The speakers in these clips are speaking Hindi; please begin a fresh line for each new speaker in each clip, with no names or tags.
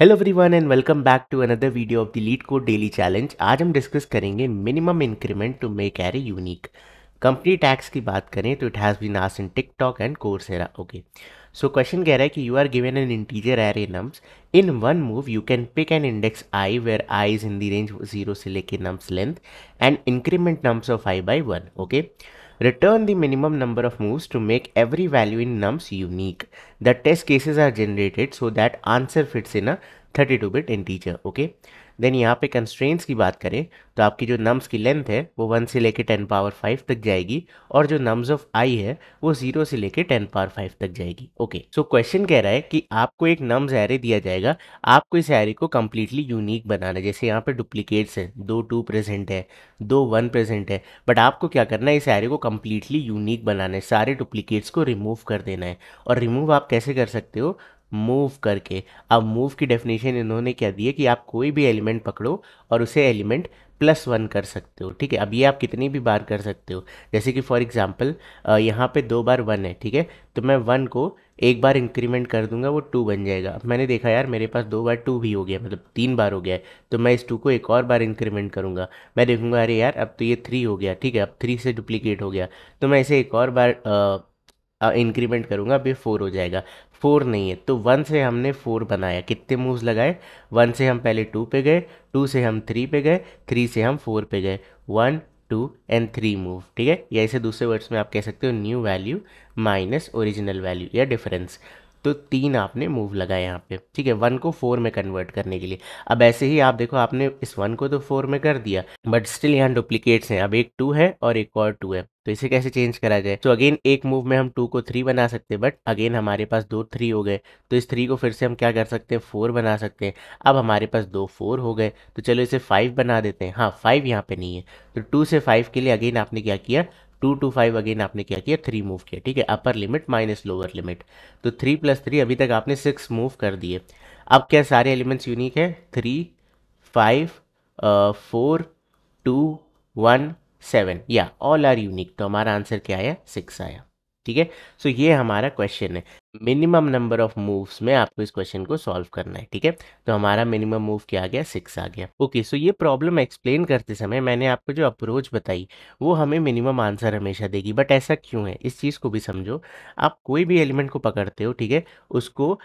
Hello everyone and welcome back to another video of the leet code daily challenge आज हम डिस्कस करेंगे minimum increment to make array unique company tags की बात करें तो इट हैज़ बीन आस in TikTok and Coursera okay so question कह रहा है कि you are given an integer a nums in one move you can pick an index i where i is in the range zero से लेके nums length and increment nums of i by one okay Return the minimum number of moves to make every value in nums unique. The test cases are generated so that answer fits in a 32-bit integer. Okay. Then यहाँ पे कंस्ट्रेंट्स की बात करें तो आपकी जो नम्स की लेंथ है वो वन से लेके टेन पावर फाइव तक जाएगी और जो नम्स ऑफ आई है वो जीरो से लेके टेन पावर फाइव तक जाएगी ओके सो क्वेश्चन कह रहा है कि आपको एक नम्स एरे दिया जाएगा आपको इस एरे को कम्प्लीटली यूनिक बनाना है जैसे यहाँ पे डुप्लीकेट्स हैं दो टू प्रेजेंट है दो वन प्रेजेंट है बट आपको क्या करना है इस एरे को कम्प्लीटली यूनिक बनाना है सारे डुप्लीकेट्स को रिमूव कर देना है और रिमूव आप कैसे कर सकते हो मूव करके अब मूव की डेफिनेशन इन्होंने क्या दी है कि आप कोई भी एलिमेंट पकड़ो और उसे एलिमेंट प्लस वन कर सकते हो ठीक है अब ये आप कितनी भी बार कर सकते हो जैसे कि फॉर एग्जांपल यहाँ पे दो बार वन है ठीक है तो मैं वन को एक बार इंक्रीमेंट कर दूंगा वो टू बन जाएगा अब मैंने देखा यार मेरे पास दो बार टू भी हो गया मतलब तीन बार हो गया है तो मैं इस टू को एक और बार इंक्रीमेंट करूंगा मैं देखूंगा अरे यार अब तो ये थ्री हो गया ठीक है अब थ्री से डुप्लीकेट हो गया तो मैं इसे एक और बार आ, इंक्रीमेंट करूँगा अभी फोर हो जाएगा फोर नहीं है तो वन से हमने फोर बनाया कितने मूव्स लगाए वन से हम पहले टू पे गए टू से हम थ्री पे गए थ्री से हम फोर पे गए one two and three move ठीक है या इसे दूसरे वर्ड्स में आप कह सकते हो new value minus original value या डिफरेंस तो तीन आपने मूव लगाए यहाँ पे ठीक है वन को फोर में कन्वर्ट करने के लिए अब ऐसे ही आप देखो आपने इस वन को तो फोर में कर दिया बट स्टिल यहाँ डुप्लीकेट्स हैं अब एक टू है और एक और टू है तो इसे कैसे चेंज करा जाए तो अगेन एक मूव में हम टू को थ्री बना सकते हैं बट अगेन हमारे पास दो थ्री हो गए तो इस थ्री को फिर से हम क्या कर सकते हैं फोर बना सकते हैं अब हमारे पास दो फोर हो गए तो चलो इसे फाइव बना देते हैं हाँ फाइव यहाँ पे नहीं है तो टू से फाइव के लिए अगेन आपने क्या किया टू टू फाइव अगेन आपने क्या किया थ्री मूव किया ठीक है upper limit minus lower limit तो थ्री प्लस थ्री अभी तक आपने सिक्स मूव कर दिए अब क्या सारे एलिमेंट्स यूनिक है three five four two one seven या ऑल आर यूनिक तो हमारा आंसर क्या आया सिक्स आया ठीक है सो ये हमारा क्वेश्चन है मिनिमम नंबर ऑफ मूव्स में आपको इस क्वेश्चन को सॉल्व करना है ठीक है तो हमारा मिनिमम मूव क्या आ गया सिक्स आ गया ओके सो ये प्रॉब्लम एक्सप्लेन करते समय मैंने आपको जो अप्रोच बताई वो हमें मिनिमम आंसर हमेशा देगी बट ऐसा क्यों है इस चीज़ को भी समझो आप कोई भी एलिमेंट को पकड़ते हो ठीक है उसको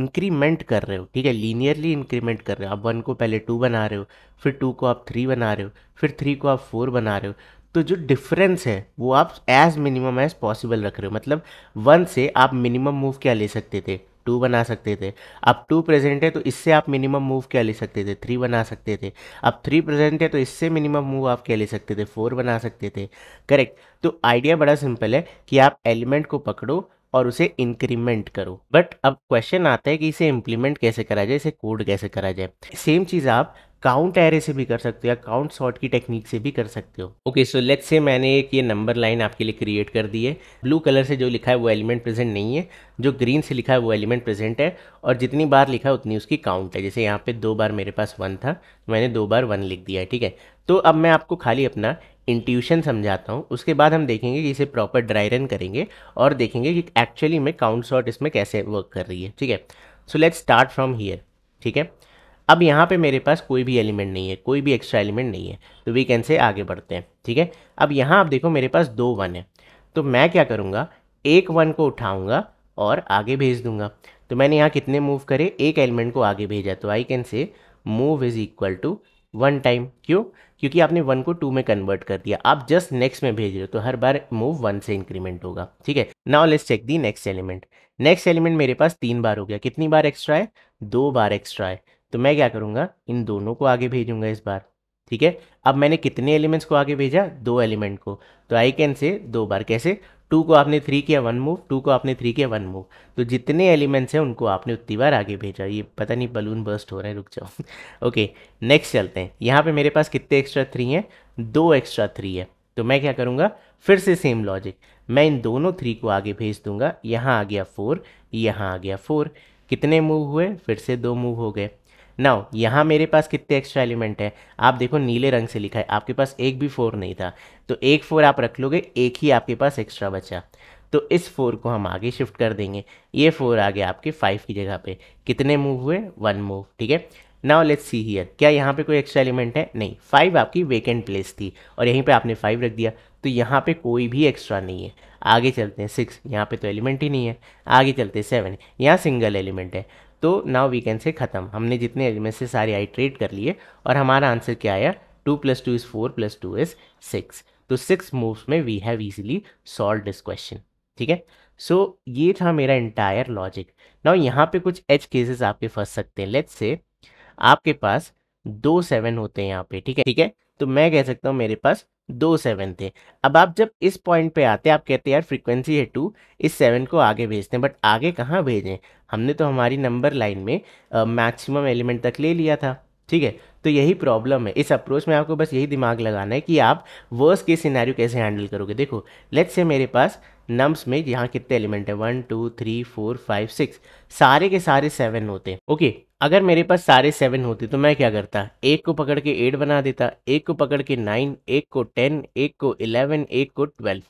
इंक्रीमेंट कर रहे हो ठीक है लीनियरली इंक्रीमेंट कर रहे हो आप वन को पहले टू बना रहे हो फिर टू को आप थ्री बना रहे हो फिर थ्री को आप फोर बना रहे हो तो जो डिफरेंस है वो आप एज मिनिमम एज पॉसिबल रख रहे हो मतलब वन से आप मिनिमम मूव क्या ले सकते थे टू बना सकते थे अब टू प्रेजेंट है तो इससे आप मिनिमम मूव क्या ले सकते थे थ्री बना सकते थे अब थ्री प्रेजेंट है तो इससे मिनिमम मूव आप क्या ले सकते थे फोर बना सकते थे करेक्ट तो आइडिया बड़ा सिंपल है कि आप एलिमेंट को पकड़ो और उसे इंक्रीमेंट करो बट अब क्वेश्चन आता है कि इसे इम्प्लीमेंट कैसे करा जाए इसे कोड कैसे करा जाए सेम चीज़ आप काउंट एरे से भी कर सकते हो या काउंट सॉर्ट की टेक्निक से भी कर सकते हो ओके सो लेट्स से मैंने एक ये नंबर लाइन आपके लिए क्रिएट कर दी है ब्लू कलर से जो लिखा है वो एलिमेंट प्रेजेंट नहीं है जो ग्रीन से लिखा है वो एलिमेंट प्रेजेंट है और जितनी बार लिखा है उतनी उसकी काउंट है जैसे यहाँ पे दो बार मेरे पास वन था मैंने दो बार वन लिख दिया है ठीक है तो अब मैं आपको खाली अपना इंट्यूशन समझाता हूँ उसके बाद हम देखेंगे कि इसे प्रॉपर ड्राई रन करेंगे और देखेंगे कि एक्चुअली में काउंट शॉट इसमें कैसे वर्क कर रही है ठीक है so let's start from here ठीक है अब यहाँ पे मेरे पास कोई भी एलिमेंट नहीं है कोई भी एक्स्ट्रा एलिमेंट नहीं है तो वी कैन से आगे बढ़ते हैं ठीक है अब यहाँ आप देखो मेरे पास दो वन है तो मैं क्या करूँगा एक वन को उठाऊँगा और आगे भेज दूँगा तो मैंने यहाँ कितने मूव करे एक एलिमेंट को आगे भेजा तो I can say move is equal to one time क्यों क्योंकि आपने वन को टू में कन्वर्ट कर दिया आप जस्ट नेक्स्ट में भेज रहे हो तो हर बार मूव वन से इंक्रीमेंट होगा ठीक है now let's check the next element next element मेरे पास तीन बार हो गया कितनी बार एक्स्ट्रा है दो बार एक्स्ट्रा है तो मैं क्या करूँगा इन दोनों को आगे भेजूंगा इस बार ठीक है अब मैंने कितने एलिमेंट्स को आगे भेजा दो एलिमेंट को तो आई कैन से दो बार कैसे टू को आपने थ्री किया वन मूव टू को आपने थ्री किया वन मूव तो जितने एलिमेंट्स हैं उनको आपने उतनी बार आगे भेजा ये पता नहीं बलून बर्स्ट हो रहे हैं रुक जाओ ओके नेक्स्ट चलते हैं यहाँ पे मेरे पास कितने एक्स्ट्रा थ्री हैं दो एक्स्ट्रा थ्री है तो मैं क्या करूँगा फिर से सेम लॉजिक मैं इन दोनों थ्री को आगे भेज दूंगा यहाँ आ गया फोर यहाँ आ गया फोर कितने मूव हुए फिर से दो मूव हो गए नाउ यहाँ मेरे पास कितने एक्स्ट्रा एलिमेंट है आप देखो नीले रंग से लिखा है आपके पास एक भी फोर नहीं था तो एक फोर आप रख लोगे एक ही आपके पास एक्स्ट्रा बचा तो इस फोर को हम आगे शिफ्ट कर देंगे ये फोर आ गया आपके फाइव की जगह पे कितने मूव हुए वन मूव ठीक है नाउ लेट्स सी हियर क्या यहाँ पे कोई एक्स्ट्रा एलिमेंट है नहीं फाइव आपकी वेकेंट प्लेस थी और यहीं पे आपने फाइव रख दिया तो यहाँ पे कोई भी एक्स्ट्रा नहीं है आगे चलते हैं सिक्स यहाँ पे तो एलिमेंट ही नहीं है आगे चलते हैं सेवन यहाँ सिंगल एलिमेंट है तो नाउ वी कैन से ख़त्म हमने जितने एलिमेंट से सारे आइट्रेट कर लिए और हमारा आंसर क्या आया two plus two is four plus two is six तो सिक्स मूव्स में we have easily solve this question ठीक है सो so, ये था मेरा इंटायर लॉजिक नाउ यहाँ पे कुछ एच केसेस आपके फंस सकते हैं लेट्स से आपके पास दो सेवन होते हैं यहाँ पे ठीक है ठीक है तो मैं कह सकता हूँ मेरे पास दो सेवन थे अब आप जब इस पॉइंट पे आते आप कहते हैं यार फ्रीक्वेंसी है टू इस सेवन को आगे भेजते हैं बट आगे कहाँ भेजें हमने तो हमारी नंबर लाइन में मैक्सिमम एलिमेंट तक ले लिया था ठीक है तो यही प्रॉब्लम है इस अप्रोच में आपको बस यही दिमाग लगाना है कि आप वर्स के सिनेरियो कैसे हैंडल करोगे देखो लेट्स से मेरे पास नम्स में यहाँ कितने एलिमेंट है one two three four five six सारे के सारे सेवन होते हैं ओके अगर मेरे पास सारे सेवन होते तो मैं क्या करता एक को पकड़ के एट बना देता एक को पकड़ के नाइन एक को टेन एक को इलेवन एक को ट्वेल्व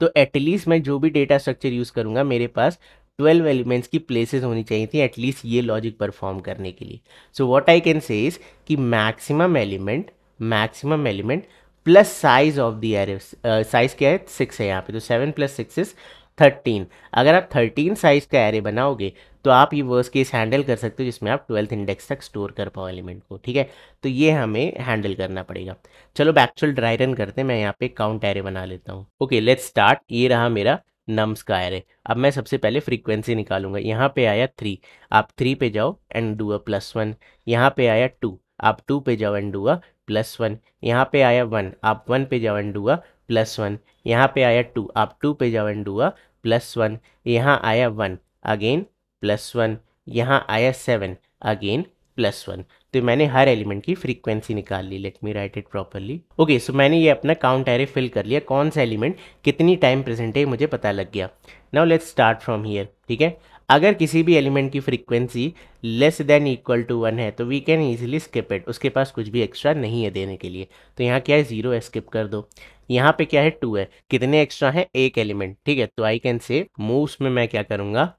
तो एटलीस्ट मैं जो भी डेटा स्ट्रक्चर यूज़ करूँगा मेरे पास ट्वेल्व एलिमेंट्स की प्लेसेस होनी चाहिए थी एटलीस्ट ये लॉजिक परफॉर्म करने के लिए so what I can say is कि maximum element maximum element plus size of the array size क्या है सिक्स है यहाँ पे तो seven plus six is thirteen अगर आप थर्टीन साइज का एरे बनाओगे तो आप ये वर्स केस हैंडल कर सकते हो जिसमें आप ट्वेल्थ इंडेक्स तक स्टोर कर पाओ एलिमेंट को ठीक है तो ये हमें हैंडल करना पड़ेगा चलो एक्चुअल ड्राई रन करते हैं मैं यहाँ पे काउंट एरे बना लेता हूँ ओके लेट्स स्टार्ट ये रहा मेरा नम्स का एरे अब मैं सबसे पहले फ्रीक्वेंसी निकालूंगा यहाँ पे आया थ्री आप थ्री पे जाओ and do a plus one यहाँ पे आया टू आप टू पे जाओ and do a plus one यहाँ पे आया वन आप वन पे जाओ and do a plus one यहाँ पे आया टू आप टू पे जाओ and do a plus one यहाँ आया वन अगेन प्लस वन यहाँ आया सेवन अगेन प्लस वन तो मैंने हर एलिमेंट की फ्रीक्वेंसी निकाल ली let me write it properly okay so मैंने ये अपना काउंट एरे फिल कर लिया कौन सा एलिमेंट कितनी टाइम प्रेजेंट है मुझे पता लग गया now let's start from here ठीक है अगर किसी भी एलिमेंट की frequency less than equal to one है तो we can easily skip it उसके पास कुछ भी एक्स्ट्रा नहीं है देने के लिए तो यहाँ क्या है जीरो है स्किप कर दो यहाँ पे क्या है टू है कितने एक्स्ट्रा है एक एलिमेंट ठीक है तो आई कैन से मूव्स में मैं क्या करूँगा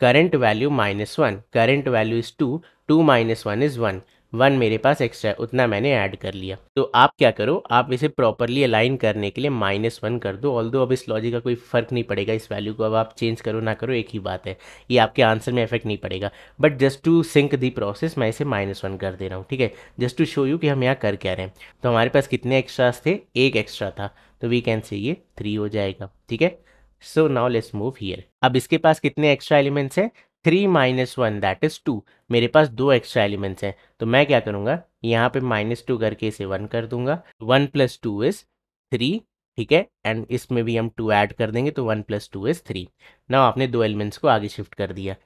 current value minus one current value is two two minus one is one one मेरे पास एक्स्ट्रा है उतना मैंने ऐड कर लिया तो आप क्या करो आप इसे प्रॉपरली अलाइन करने के लिए माइनस वन कर दो ऑल दो अब इस लॉजिक का कोई फ़र्क नहीं पड़ेगा इस वैल्यू को अब आप चेंज करो ना करो एक ही बात है ये आपके आंसर में इफेक्ट नहीं पड़ेगा but just to sync the process मैं इसे माइनस वन कर दे रहा हूँ ठीक है जस्ट टू शो यू कि हम यहाँ कर क्या रहे हैं तो हमारे पास कितने एक्स्ट्रास थे एक एक्स्ट्रा था तो वी कैन से ये थ्री हो जाएगा ठीक है so now let's move here अब इसके पास कितने एक्स्ट्रा एलिमेंट्स हैं three minus one that is two मेरे पास दो एक्स्ट्रा एलिमेंट्स हैं तो मैं क्या करूँगा यहाँ पे माइनस टू करके इसे वन कर दूंगा one plus two is three ठीक है एंड इसमें भी हम टू ऐड कर देंगे तो one plus two is three ना आपने दो एलिमेंट्स को आगे शिफ्ट कर दिया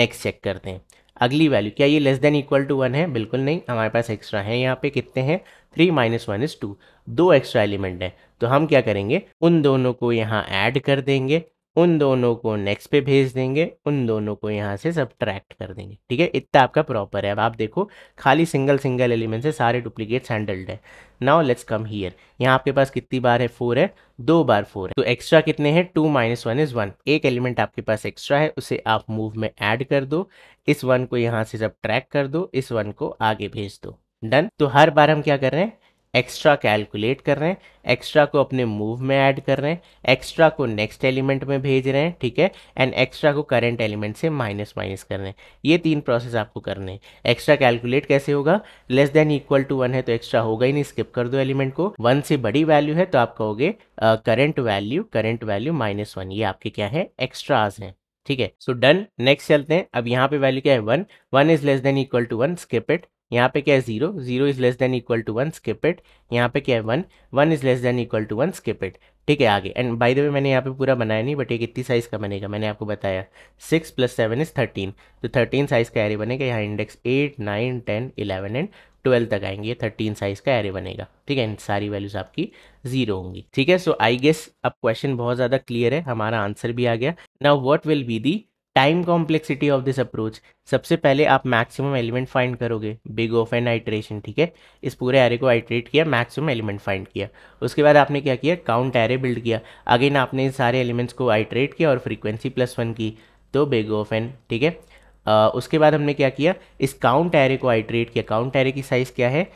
नेक्स्ट चेक करते हैं अगली वैल्यू क्या ये less than equal to one है बिल्कुल नहीं हमारे पास एक्स्ट्रा है यहाँ पे कितने हैं three minus one is two दो एक्स्ट्रा एलिमेंट हैं तो हम क्या करेंगे उन दोनों को यहाँ ऐड कर देंगे उन दोनों को नेक्स्ट पे भेज देंगे उन दोनों को यहाँ से सब कर देंगे ठीक है इतना आपका प्रॉपर है अब आप देखो खाली सिंगल सिंगल एलिमेंट से सारे डुप्लीकेट्स हैंडल्ड है नाउ लेट्स कम हियर यहाँ आपके पास कितनी बार है फोर है दो बार फोर है तो एक्स्ट्रा कितने हैं two minus one is one एक एलिमेंट आपके पास एक्स्ट्रा है उसे आप मूव में ऐड कर दो इस वन को यहाँ से सब कर दो इस वन को आगे भेज दो डन तो हर बार हम क्या कर रहे हैं एक्स्ट्रा कैलकुलेट कर रहे हैं एक्स्ट्रा को अपने मूव में ऐड कर रहे हैं एक्स्ट्रा को नेक्स्ट एलिमेंट में भेज रहे हैं ठीक है एंड एक्स्ट्रा को करंट एलिमेंट से माइनस माइनस कर रहे हैं ये तीन प्रोसेस आपको करने हैं एक्स्ट्रा कैलकुलेट कैसे होगा less than equal to one है तो एक्स्ट्रा होगा ही नहीं स्किप कर दो एलिमेंट को वन से बड़ी वैल्यू है तो आप कहोगे current value current value minus one ये आपके क्या है एक्स्ट्राज हैं ठीक है सो डन नेक्स्ट चलते हैं अब यहाँ पे वैल्यू क्या है one one is less than equal to one skip it यहाँ पे क्या है zero zero is less than equal to one skip it यहाँ पे क्या है one one is less than equal to one skip it ठीक है आगे एंड बाय द वे मैंने यहाँ पे पूरा बनाया नहीं बट ये कितनी साइज का बनेगा मैंने आपको बताया six plus seven is thirteen तो थर्टीन साइज का एरे बनेगा यहाँ index eight nine ten eleven and twelve तक आएंगे ये थर्टीन साइज का एरे बनेगा ठीक है सारी वैल्यूज आपकी जीरो होंगी ठीक है सो आई गेस अब क्वेश्चन बहुत ज़्यादा क्लियर है हमारा आंसर भी आ गया now what will be the time complexity of this approach सबसे पहले आप मैक्सिमम एलिमेंट फाइंड करोगे बिग ऑफ एन आइट्रेशन ठीक है इस पूरे एरे को आइट्रेट किया मैक्सिमम एलिमेंट फाइंड किया उसके बाद आपने क्या किया काउंट एरे बिल्ड किया अगेन आपने इन सारे एलिमेंट्स को आइट्रेट किया और फ्रीक्वेंसी प्लस वन की तो बिग ऑफ एन ठीक है उसके बाद हमने क्या किया इस काउंट एरे को आइट्रेट किया काउंट एरे की साइज़ क्या है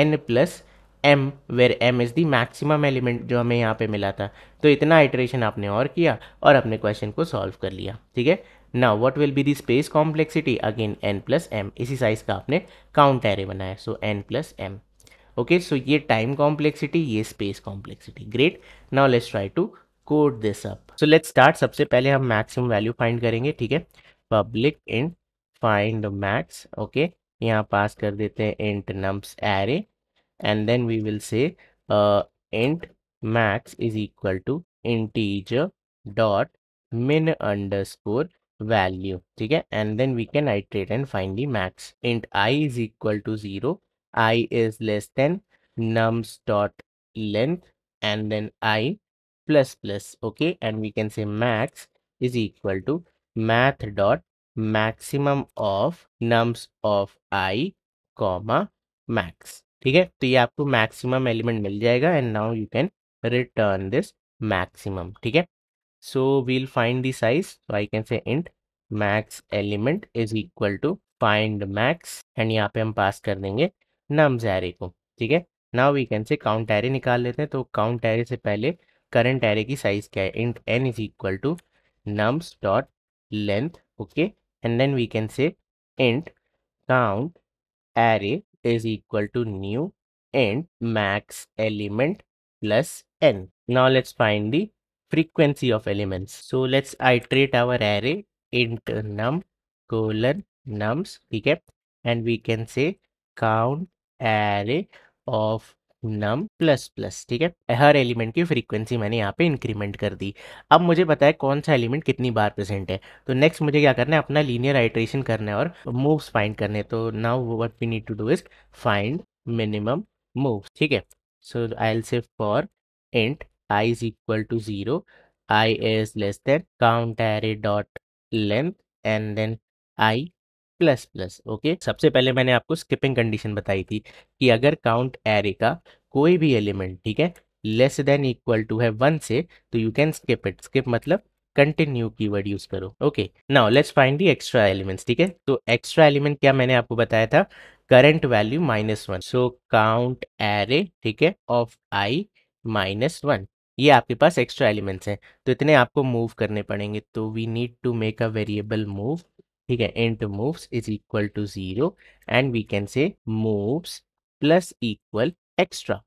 n plus m where m is the maximum element जो हमें यहाँ पे मिला था तो इतना इटरेशन आपने और किया और अपने क्वेश्चन को सॉल्व कर लिया ठीक है ना what will be the space complexity again n plus m इसी साइज़ का आपने काउंट एरे बनाया so n plus m okay so ये टाइम कॉम्प्लेक्सिटी ये space complexity great now let's try to code this up so let's start सबसे पहले हम मैक्सिमम वैल्यू फाइंड करेंगे ठीक है public int find max okay यहाँ पास कर देते हैं int nums array and then we will say uh, int max is equal to integer dot min underscore value okay and then we can iterate and find the max int i is equal to 0 i is less than nums dot length and then i plus plus okay and we can say max is equal to math dot maximum of nums of i comma max ठीक है तो ये आपको मैक्सिमम एलिमेंट मिल जाएगा and now you can return this maximum ठीक है so we'll find the size so I can say int max element is equal to find max and यहाँ पे हम पास कर देंगे नम्स एरे को ठीक है नाउ वी कैन से काउंट एरे निकाल लेते हैं तो काउंट एरे से पहले करंट एरे की साइज क्या है int n is equal to nums dot length okay and then we can say int count array is equal to new and max element plus n. Now let's find the frequency of elements. So let's iterate our array int num colon nums okay? and we can say count array of num plus plus ठीक है हर एलिमेंट की फ्रीक्वेंसी मैंने यहाँ पे इंक्रीमेंट कर दी अब मुझे पता है कौन सा एलिमेंट कितनी बार प्रेजेंट है तो नेक्स्ट मुझे क्या करना है अपना लीनियर आइट्रेशन करना है और मूव्स फाइंड करने तो now what we need to do is find minimum moves ठीक है so I'll say for int i is equal to zero i is less than count array dot length and then i plus plus okay सबसे पहले मैंने आपको स्किपिंग कंडीशन बताई थी कि अगर काउंट एरे का कोई भी एलिमेंट ठीक है लेस देन इक्वल टू है वन से तो you can skip it skip मतलब कंटिन्यू कीवर्ड यूज करो okay now let's find the extra elements ठीक है तो एक्स्ट्रा एलिमेंट क्या मैंने आपको बताया था current value minus one so count array ठीक है ऑफ आई माइनस वन ये आपके पास एक्स्ट्रा एलिमेंट्स हैं तो इतने आपको मूव करने पड़ेंगे तो we need to make a variable move ठीक है int moves is equal to zero and we can say moves plus equal extra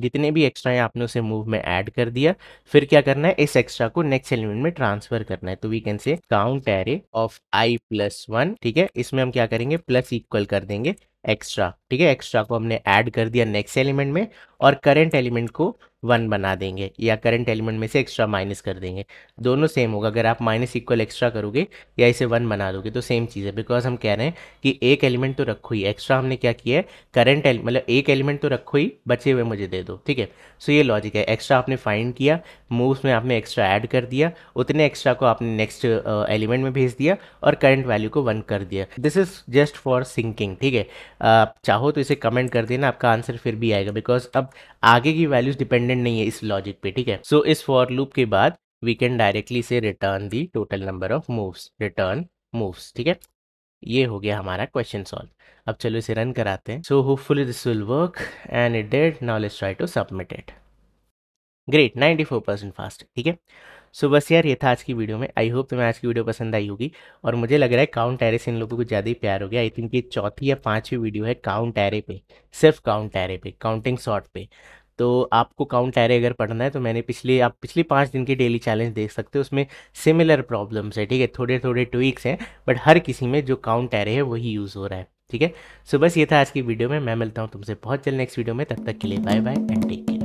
जितने भी एक्स्ट्रा है आपने उसे मूव में ऐड कर दिया फिर क्या करना है इस एक्स्ट्रा को नेक्स्ट एलिमेंट में ट्रांसफर करना है तो वी कैन से count array of i plus one ठीक है इसमें हम क्या करेंगे प्लस इक्वल कर देंगे एक्स्ट्रा ठीक है एक्स्ट्रा को हमने ऐड कर दिया नेक्स्ट एलिमेंट में और करंट एलिमेंट को वन बना देंगे या करंट एलिमेंट में से एक्स्ट्रा माइनस कर देंगे दोनों सेम होगा अगर आप माइनस इक्वल एक्स्ट्रा करोगे या इसे वन बना दोगे तो सेम चीज़ है बिकॉज हम कह रहे हैं कि एक एलिमेंट तो रखो ही एक्स्ट्रा हमने क्या किया है करंट मतलब एक एलिमेंट तो रखो ही बचे हुए मुझे दे दो ठीक है सो ये लॉजिक है एक्स्ट्रा आपने फाइंड किया मूव्स में आपने एक्स्ट्रा ऐड कर दिया उतने एक्स्ट्रा को आपने नेक्स्ट एलिमेंट में भेज दिया और करंट वैल्यू को वन कर दिया this is just for syncing ठीक है आप चाहो तो इसे कमेंट कर देना आपका आंसर फिर भी आएगा बिकॉज अब आगे की वैल्यूज डिपेंडेंट नहीं है इस लॉजिक पे ठीक है सो so, इस फॉर लूप के बाद वी कैन डायरेक्टली से return the total number of moves return moves ठीक है ये हो गया हमारा क्वेश्चन सॉल्व अब चलो इसे रन कराते हैं so hopefully this will work and it dead now let's try to submit it great 94 percent fast ठीक है सो बस यार ये था आज की वीडियो में आई होप तुम्हें आज की वीडियो पसंद आई होगी और मुझे लग रहा है काउंट टैरे से इन लोगों को ज़्यादा ही प्यार हो गया आई थिंक ये चौथी या पाँचवीं वीडियो है काउंट टैरे पे सिर्फ काउंट टैरे पे काउंटिंग शॉर्ट पे तो आपको काउंट टैरे अगर पढ़ना है तो मैंने पिछले आप पिछले पाँच दिन के डेली चैलेंज देख सकते हो उसमें सिमिलर प्रॉब्लम्स है ठीक है थोड़े थोड़े ट्विक्स हैं बट हर किसी में जो काउंट टैरे है वही यूज़ हो रहा है ठीक है सो बस ये था आज की वीडियो में मैं मिलता हूँ तुमसे बहुत जल्द नेक्स्ट वीडियो में तब तक के लिए bye bye and take care